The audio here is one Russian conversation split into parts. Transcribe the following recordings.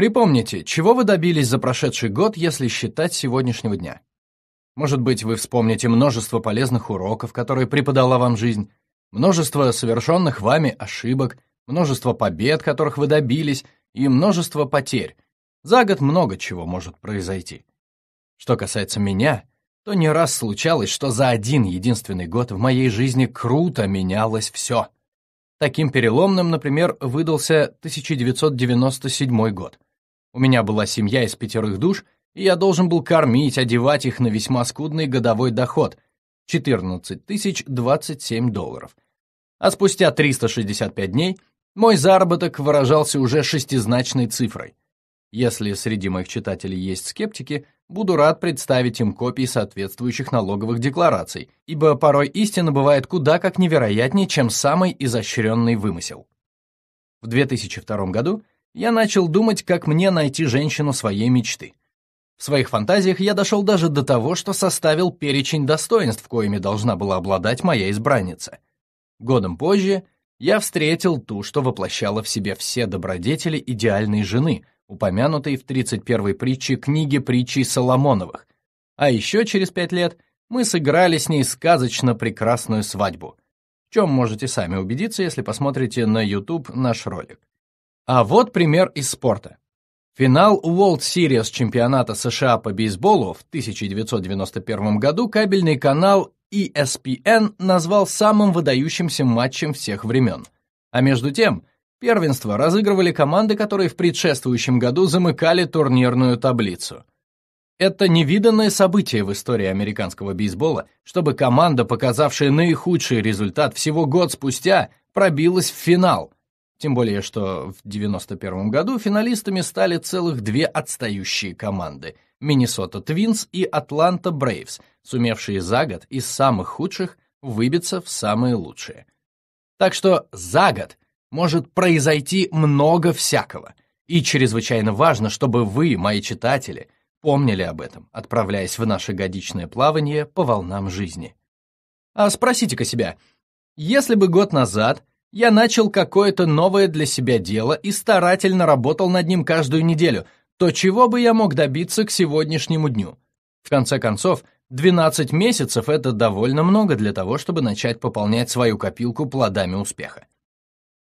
Припомните, чего вы добились за прошедший год, если считать сегодняшнего дня? Может быть, вы вспомните множество полезных уроков, которые преподала вам жизнь, множество совершенных вами ошибок, множество побед, которых вы добились, и множество потерь. За год много чего может произойти. Что касается меня, то не раз случалось, что за один единственный год в моей жизни круто менялось все. Таким переломным, например, выдался 1997 год — у меня была семья из пятерых душ, и я должен был кормить, одевать их на весьма скудный годовой доход — 14 тысяч 27 долларов. А спустя 365 дней мой заработок выражался уже шестизначной цифрой. Если среди моих читателей есть скептики, буду рад представить им копии соответствующих налоговых деклараций, ибо порой истина бывает куда как невероятнее, чем самый изощренный вымысел. В 2002 году я начал думать, как мне найти женщину своей мечты. В своих фантазиях я дошел даже до того, что составил перечень достоинств, коими должна была обладать моя избранница. Годом позже я встретил ту, что воплощала в себе все добродетели идеальной жены, упомянутой в 31-й притче книги притчей Соломоновых. А еще через пять лет мы сыграли с ней сказочно прекрасную свадьбу, в чем можете сами убедиться, если посмотрите на YouTube наш ролик. А вот пример из спорта. Финал World Series чемпионата США по бейсболу в 1991 году кабельный канал ESPN назвал самым выдающимся матчем всех времен. А между тем, первенство разыгрывали команды, которые в предшествующем году замыкали турнирную таблицу. Это невиданное событие в истории американского бейсбола, чтобы команда, показавшая наихудший результат всего год спустя, пробилась в финал – тем более, что в 91 году финалистами стали целых две отстающие команды – Миннесота Твинс и Атланта Брейвс, сумевшие за год из самых худших выбиться в самые лучшие. Так что за год может произойти много всякого, и чрезвычайно важно, чтобы вы, мои читатели, помнили об этом, отправляясь в наше годичное плавание по волнам жизни. А спросите-ка себя, если бы год назад – я начал какое-то новое для себя дело и старательно работал над ним каждую неделю, то чего бы я мог добиться к сегодняшнему дню. В конце концов, 12 месяцев — это довольно много для того, чтобы начать пополнять свою копилку плодами успеха.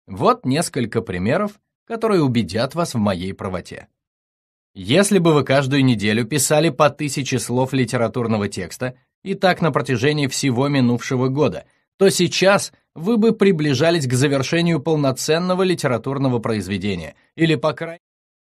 Вот несколько примеров, которые убедят вас в моей правоте. Если бы вы каждую неделю писали по тысяче слов литературного текста, и так на протяжении всего минувшего года, то сейчас вы бы приближались к завершению полноценного литературного произведения, или, по крайней